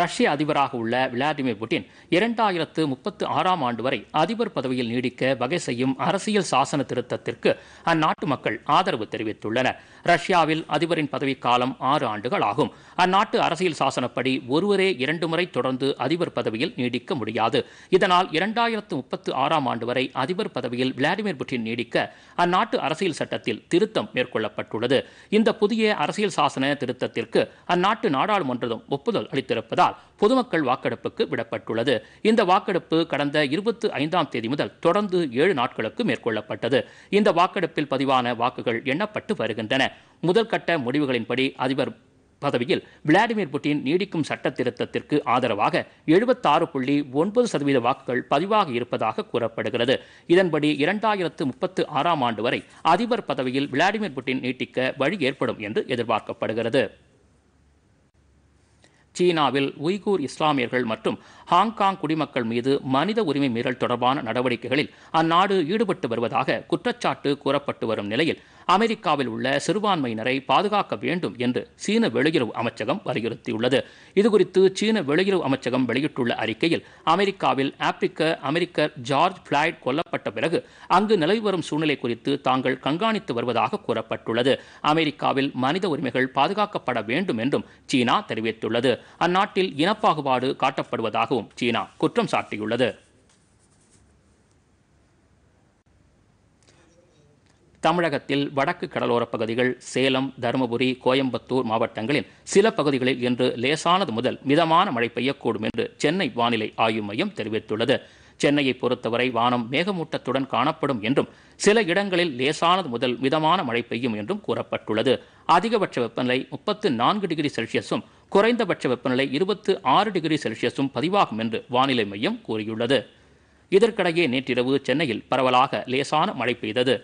ரஷ்ய அதிபராக உள்ள விளாடிமிர் புட்டின் இரண்டாயிரத்து முப்பத்து ஆறாம் ஆண்டு வரை அதிபர் பதவியில் நீடிக்க வகை செய்யும் அரசியல் சாசன திருத்தத்திற்கு அந்நாட்டு மக்கள் ஆதரவு தெரிவித்துள்ளனர் ரஷ்யாவில் அதிபரின் பதவிக்காலம் ஆறு ஆண்டுகள் ஆகும் அந்நாட்டு அரசியல் சாசனப்படி ஒருவரே இரண்டு முறை தொடர்ந்து அதிபர் பதவியில் நீடிக்க முடியாது இதனால் இரண்டாயிரத்து முப்பத்து ஆறாம் ஆண்டு வரை அதிபர் பதவியில் விளாடிமிர் புட்டின் நீடிக்க அந்நாட்டு அரசியல் சட்டத்தில் திருத்தம் மேற்கொள்ளப்பட்டுள்ளது இந்த புதிய அரசியல் சாசன திருத்தத்திற்கு அந்நாட்டு நாடாளுமன்றம் ஒப்புதல் அளித்திருப்பது இருப்பதால் பொதுமக்கள் வாக்கெடுப்புக்கு விடப்பட்டுள்ளது இந்த வாக்கெடுப்பு கடந்த இருபத்தி ஐந்தாம் தேதி முதல் தொடர்ந்து ஏழு நாட்களுக்கு மேற்கொள்ளப்பட்டது இந்த வாக்கெடுப்பில் பதிவான வாக்குகள் எண்ணப்பட்டு வருகின்றன முதல்கட்ட முடிவுகளின்படி அதிபர் பதவியில் விளாடிமிர் புட்டின் நீடிக்கும் சட்ட திருத்தத்திற்கு ஆதரவாக எழுபத்தாறு புள்ளி ஒன்பது சதவீத வாக்குகள் பதிவாக இருப்பதாக கூறப்படுகிறது இதன்படி இரண்டாயிரத்து முப்பத்து ஆறாம் ஆண்டு வரை அதிபர் பதவியில் விளாடிமிர் புட்டின் நீட்டிக்க வழி ஏற்படும் என்று எதிர்பார்க்கப்படுகிறது சீனாவில் உய்கூர் இஸ்லாமியர்கள் மற்றும் ஹாங்காங் குடிமக்கள் மீது மனித உரிமை மீறல் தொடர்பான நடவடிக்கைகளில் அந்நாடு ஈடுபட்டு வருவதாக குற்றச்சாட்டு கூறப்பட்டு வரும் நிலையில் அமெரிக்காவில் உள்ள சிறுபான்மையினரை பாதுகாக்க வேண்டும் என்று சீன வெளியுறவு அமைச்சகம் வலியுறுத்தியுள்ளது இதுகுறித்து சீன வெளியுறவு அமைச்சகம் வெளியிட்டுள்ள அறிக்கையில் அமெரிக்காவில் ஆப்பிரிக்க அமெரிக்கர் ஜார்ஜ் பிளாய்ட் கொல்லப்பட்ட பிறகு அங்கு நிலவி வரும் சூழ்நிலை குறித்து தாங்கள் கண்காணித்து வருவதாக கூறப்பட்டுள்ளது அமெரிக்காவில் மனித உரிமைகள் பாதுகாக்கப்பட வேண்டும் என்றும் சீனா தெரிவித்துள்ளது அந்நாட்டில் இனப்பாகுபாடு காட்டப்படுவதாகவும் சீனா குற்றம் சாட்டியுள்ளது தமிழகத்தில் வடக்கு கடலோர பகுதிகள் சேலம் தருமபுரி கோயம்புத்தூர் மாவட்டங்களில் சில பகுதிகளில் இன்று லேசானது முதல் மிதமான மழை பெய்யக்கூடும் என்று சென்னை வானிலை ஆய்வு மையம் தெரிவித்துள்ளது சென்னையை பொறுத்தவரை வானம் மேகமூட்டத்துடன் காணப்படும் என்றும் சில இடங்களில் லேசானது முதல் மிதமான மழை பெய்யும் என்றும் கூறப்பட்டுள்ளது அதிகபட்ச வெப்பநிலை முப்பத்து நான்கு டிகிரி செல்சியஸும் குறைந்தபட்ச வெப்பநிலை இருபத்து ஆறு டிகிரி செல்சியஸும் பதிவாகும் என்று வானிலை மையம் கூறியுள்ளது இதற்கிடையே நேற்றிரவு சென்னையில் பரவலாக லேசான மழை பெய்தது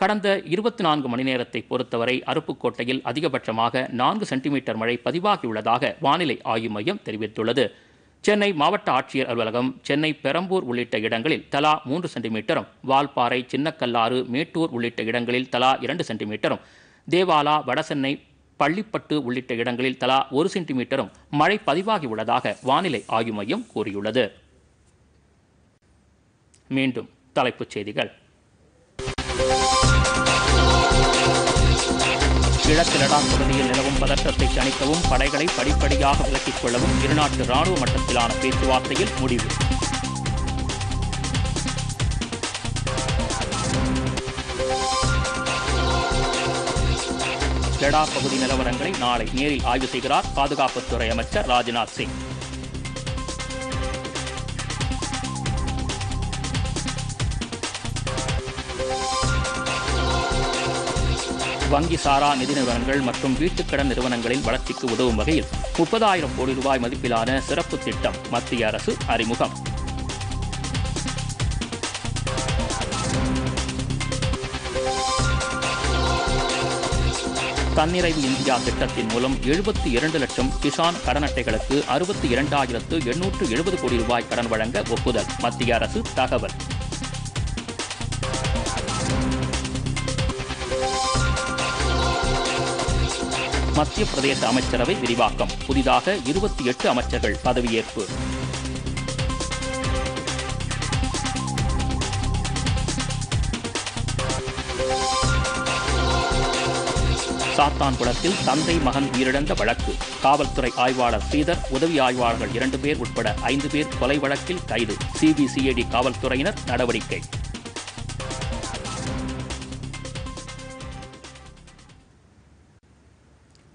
கடந்த இருபத்தி நான்கு மணி நேரத்தை பொறுத்தவரை அருப்புக்கோட்டையில் அதிகபட்சமாக நான்கு சென்டிமீட்டர் மழை பதிவாகியுள்ளதாக வானிலை ஆய்வு மையம் தெரிவித்துள்ளது சென்னை மாவட்ட ஆட்சியர் அலுவலகம் சென்னை பெரம்பூர் உள்ளிட்ட இடங்களில் தலா மூன்று சென்டிமீட்டரும் வால்பாறை சின்னக்கல்லாறு மேட்டூர் உள்ளிட்ட இடங்களில் தலா இரண்டு சென்டிமீட்டரும் தேவாலா வடசென்னை பள்ளிப்பட்டு உள்ளிட்ட இடங்களில் தலா ஒரு சென்டிமீட்டரும் மழை பதிவாகியுள்ளதாக வானிலை ஆய்வு மையம் கூறியுள்ளது மீண்டும் தலைப்புச் செய்திகள் கிழக்கு லடாக் பகுதியில் நிலவும் பதற்றத்தை தணிக்கவும் படைகளை படிப்படியாக விலக்கிக் கொள்ளவும் இருநாட்டு ராணுவ மட்டத்திலான பேச்சுவார்த்தையில் முடிவு லடாக் பகுதி நிலவரங்களை நாளை நேரில் ஆய்வு செய்கிறார் பாதுகாப்புத்துறை அமைச்சர் ராஜ்நாத் சிங் வங்கி சாரா நிதி நிறுவனங்கள் மற்றும் வீட்டுக்கடன் நிறுவனங்களின் வளர்ச்சிக்கு உதவும் வகையில் முப்பதாயிரம் கோடி ரூபாய் மதிப்பிலான சிறப்பு திட்டம் மத்திய அரசு அறிமுகம் தன்னிறைவு இந்தியா திட்டத்தின் மூலம் எழுபத்தி இரண்டு லட்சம் கிசான் கடன் அட்டைகளுக்கு அறுபத்தி இரண்டாயிரத்து எண்ணூற்று எழுபது கோடி ரூபாய் கடன் வழங்க ஒப்புதல் மத்திய அரசு தகவல் மத்திய பிரதேச அமைச்சரவை விரிவாக்கம் புதிதாக இருபத்தி எட்டு அமைச்சர்கள் பதவியேற்பு சாத்தான்குளத்தில் தந்தை மகன் உயிரிழந்த வழக்கு காவல்துறை ஆய்வாளர் ஸ்ரீதர் உதவி ஆய்வாளர்கள் இரண்டு பேர் உட்பட ஐந்து பேர் கொலை வழக்கில் கைது சிபிசிஐடி காவல்துறையினர் நடவடிக்கை